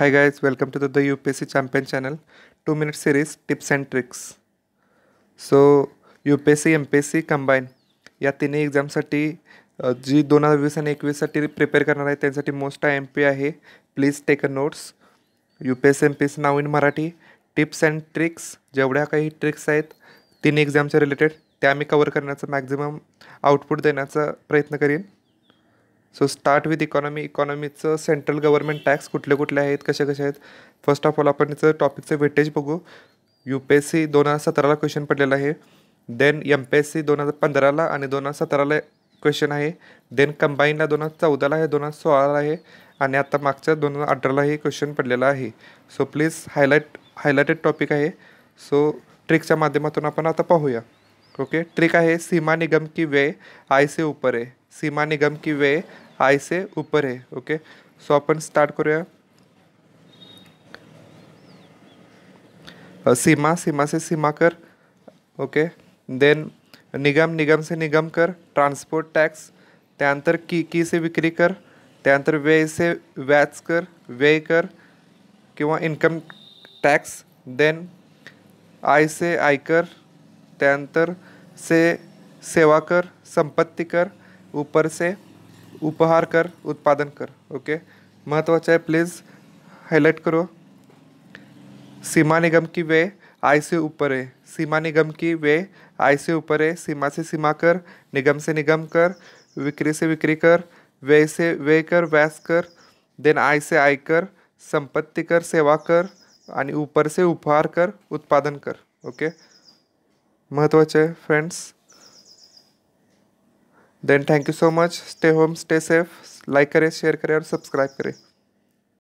hi welcome to the U P C champion channel two minute series tips and tricks so U P S C M P S C combine या तिन्ही एक्झामसाठी जी दोन हजार वीस आणि एकवीससाठी prepare करणार आहे त्यांच्यासाठी मोस्ट आय एम पी आहे please take a notes U P S C M P S C नाव in Marathi tips and tricks जेवढ्या काही ट्रिक्स आहेत तिन्ही एक्झामच्या रिलेटेड त्या मी कवर करण्याचा मॅक्झिमम आउटपुट देण्याचा प्रयत्न करीन सो स्टार्ट विथ इकॉनॉमी इकॉनॉमीचं सेंट्रल गव्हर्मेंट टॅक्स कुठले कुठले आहेत कसे कसे आहेत फर्स्ट ऑफ ऑल आपण याचं टॉपिकचं वेटेज बघू यू पी एस सी दोन हजार सतराला क्वेश्चन पडलेला आहे then M P S C दोन हजार पंधराला आणि दोन हजार सतराला क्वेश्चन आहे देन कंबाईनला दोन हजार चौदाला आहे दोन हजार सोळाला आहे आणि आता मागच्या दोन हजार अठरालाही क्वेश्चन पडलेला आहे so please highlight highlighted topic आहे सो ट्रिकच्या माध्यमातून आपण आता पाहूया ओके ट्रिक आहे सीमा निगम की वे आय सी ऊपर आहे सीमा निगम की वे आय से ऊपर है ओके सो अपन स्टार्ट करूया सीमा सीमा से सीमा कर ओके देन निगम निगम से निगम कर ट्रांसपोर्ट टैक्स त्यांतर की की से विक्री कर त्यांतर वे से वैच कर वे कर किंवा इनकम टैक्स देन आय से आयकर त्यांतर से सेवा कर संपत्ति कर ऊपर से उपहार कर उत्पादन कर ओके महत्त्वाचं प्लीज हाईलाइट करो सीमा निगम की वे आय से ऊपर है सीमा निगम की वे आय से ऊपर है सीमा से सीमा कर निगम से निगम कर विक्री से विक्री कर वे से वे कर व्यास कर देन आय से आय कर संपत्ति कर सेवा कर ऊपर से उपहार कर उत्पादन कर ओके महत्वाचार friends then thank you so much stay home stay safe like करें शेयर करें और सब्सक्राइब करें